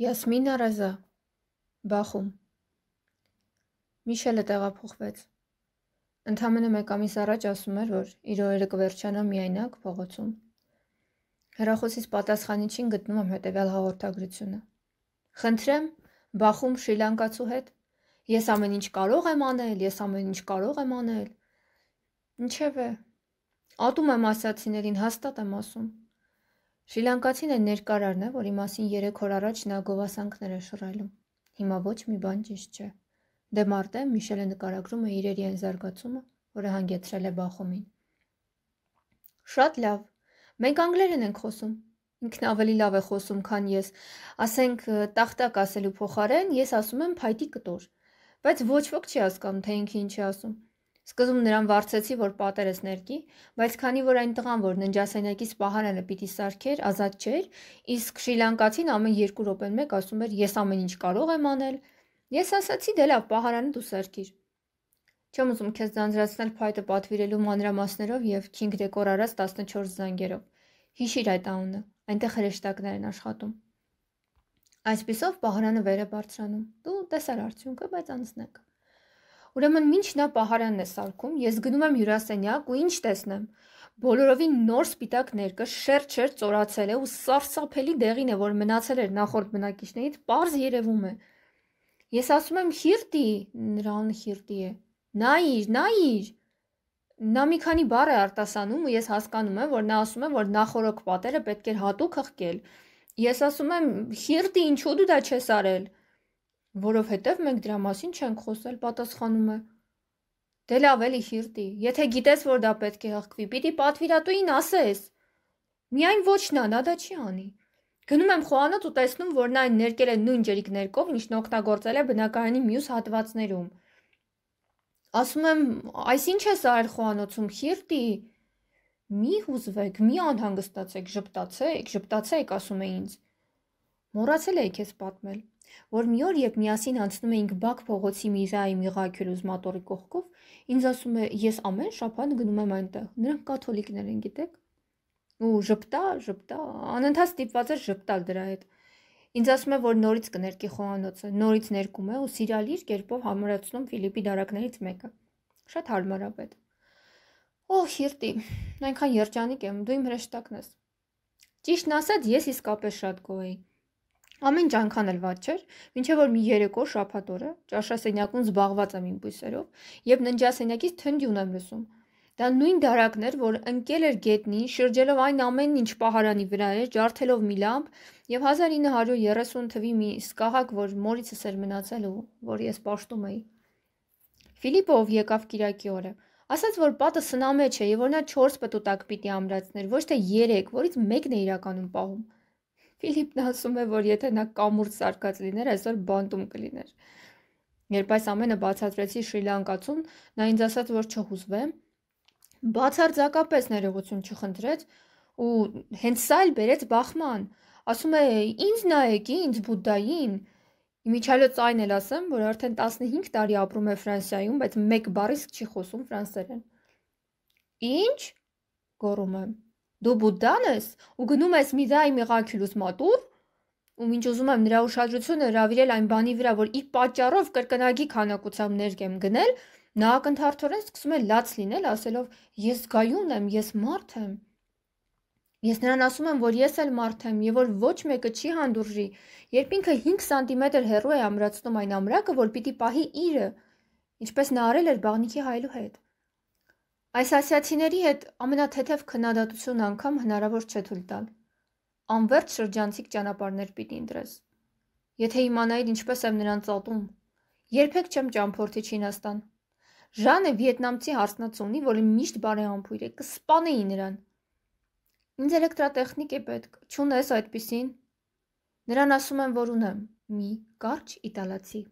Յասմին Արազա Բախում Միշելը տեղափոխվեց։ Ընդամենը մեկ ամիս առաջ ասում էր, որ իր օրերը կվերջանա միայնակ փողոցում։ Հերախոսից պատասխանի չին գտնում եմ հետևյալ հաղորդագրությունը։ Խնդրեմ, Բախում շիլանկացու հետ։ Ես ամեն ինչ կարող եմ անել, ես ամեն ինչ կարող եմ անել։ Ինչևէ, ատում եմ ասացիներին, հաստատ եմ ասում։ Շրիլանկացին այն ներկարարն է, որի մասին երեք օր առաջ նա գովասանքներ է շռայլում։ Հիմա ոչ մի բան ճիշտ չէ։ Դե մարտե Միշելը նկարագրում է իրերի այն զարգացումը, որը հանգեցրել է Բախումին։ Շատ լավ։ Մենք անգլերեն ենք խոսում։ Ինքն ավելի լավ է խոսում, քան ես։ Ասենք տախտակ ասելու փոխարեն ես ասում եմ փայտի կտոր։ Բայց ոչ ոք չի հասկանում, թե ինքը ինչ է ասում։ Սկզում նրան վարձեցի, որ պատերս ներկի, բայց քանի որ այն տղան, որ ննջասենյակից պահարանը պիտի սարքեր, ազատ չէր, իսկ շրիլանկացին ամեն 2 րոպեն մեկ ասում էր՝ ես ամեն ինչ կարող եմ անել։ Ես ասացի՝ դե լավ, պահարանը դու սարքիր։ Չեմ ուզում քեզ ձանձրացնել փայտը պատվիրելու մանրամասներով եւ քինգ դեկոր արած 14 զանգերով։ Հիշիր այդ անունը։ Այնտեղ հրեշտակներ են աշխատում։ Այսպիսով պահարանը վեր է բարձրանում։ Դու տեսար արդյունքը, բայց անցնենք։ Ուրեմն ինչ նա պահարանն է սարքում, ես գնում եմ հյուրասենյակ ու ինչ տեսնեմ։ Բոլորովին նոր սպիտակ ներկը շերջեր ծորացել է ու սարսափելի դեղին է, որ մնացել էր նախորդ բնակիչներից, པարզ երևում է։ Ես ասում եմ «Խիրտի», նրան «Խիրտի» է։ Նայիր, նայիր։ Նա մի քանի բառ է արտասանում ու ես հասկանում եմ, որ նա ասում է, որ նախորոք պատերը պետք էր հատու քղկել։ Ես ասում եմ «Խիրտի, ինչու դու դա չես արել»։ Որովհետև մենք դրա մասին չենք խոսել, պատասխանում է։ Դե լավ էլի Խիրտի, եթե գիտես, որ դա պետք է հղկվի, պիտի պատվիրատուին ասես։ Միայն ոչ նա, նա դա չի անի։ Գնում եմ խոհանոց ու տեսնում, որ նա ներկել է նույն ջերիկներկով, ինչն օգտագործել է բնակարանի մյուս հատվածներում։ Ասում եմ, այսինչ է սա այլ խոհանոցում Խիրտի։ Մի հուզվեք, մի անհանգստացեք, ժպտացեք, ժպտացեք, ասում է ինձ։ Մոռացել էի քեզ պատմել որ մի օր, երբ միասին անցնում էինք Բակ փողոցի Միրայի Միղայքյուլուզ մոտորի կողքով, ինձ ասում է՝ «Ես ամեն շաբաթ գնում եմ այնտեղ»։ Նրանք կաթոլիկներ են, գիտեք։ Ու ժպտա, ժպտա, անընդհատ ստիպված էր ժպտալ դրա հետ։ Ինձ ասում է, որ նորից կներկի խոհանոցը, նորից ներկում է ու սիրալի իր կերպով համարացնում Ֆիլիպի դարակներից մեկը։ Շատ հարմարավետ։ Օհ, հիրտի, այնքան երջանիկ եմ, դու իմ հրեշտակն ես։ Ճիշտն ասած, ես իսկապես շատ գոհ էի։ Ամեն ջանքան էլ ված չէր, ինչեւ որ մի երեկո շաբաթ օրը ճաշասենյակում զբաղված եմ իմ բույսերով եւ ննջասենյակից թնդյուն եմ լսում։ Դա նույն դարակն էր, որ ընկել էր գետնին, շրջելով այն ամենն ինչ պահարանի վրա էր, ջարդելով մի լամպ եւ 1930 թվի մի սկաղակ, որ մորիցս էր մնացել ու որ ես պաշտում էի։ Ֆիլիպով եկավ Կիրակի օրը։ Ասաց, որ պատը սնամեջ է եւ որ նա 4 պտուտակ պիտի ամրացներ, ոչ թե 3, որից մեկն է իրականում պահում։ Ֆիլիպն ասում է, որ եթե նա կամուրջ սարկած լիներ, այսօր բանտում կլիներ։ Երբ այս ամենը բացատրեցի Շրի Լանկացուն, նա ինձ ասաց, որ չհուզվեմ, բացարձակապես ներողություն չխնդրեց ու հենց սա էլ բերեց բախման։ Ասում է, ինձ նայեք, ինձ Բուդդային։ Իմիջալոց այն էլ ասեմ, որ արդեն 15 տարի ապրում է Ֆրանսիայում, բայց մեկ բառ իսկ չի խոսում ֆրանսերեն։ Ինչ? գոռում եմ։ Դու Բուդդան ես ու գնում ես Միդայի Միրաքյուլուս մատուռ։ Ու ինչ ուզում եմ նրա ուշադրությունը հravirել այն բանի վրա, որ իր պատճառով կրկնակի քանակությամբ ներկեմ գնել, նա ակնթարթորեն սկսում է լաց լինել, ասելով. «Ես գայուն եմ, ես մարդ եմ»։ Ես նրան ասում եմ, որ ես էլ մարդ եմ եւ որ ոչ մեկը չի հանդուրժի, երբ ինքը 5 սանտիմետր հեռու է ամրացնում այն ամրակը, որ պիտի պահի իրը, ինչպես նա արել էր բաղնիքի հայելու հետ։ Այս ասիացիների հետ ամենաթեթև քննադատություն անգամ հնարավոր չէ թույլ տալ։ Անվերջ շրջանցիկ ճանապարհներ պիտի ընտրես։ Եթե իմանայիր ինչպես եմ նրան ծատում, երբեք չեմ ճամփորդի Չինաստան։ Ժանը վիետնամցի հարսնաց ունի, որը միշտ բարեհամբույր է, կսպանեի նրան։ Ինձ էլեկտրատեխնիկ է պետք։ Չունես այդպեսին։ Նրան ասում եմ, որ ունեմ՝ մի կարճ իտալացի։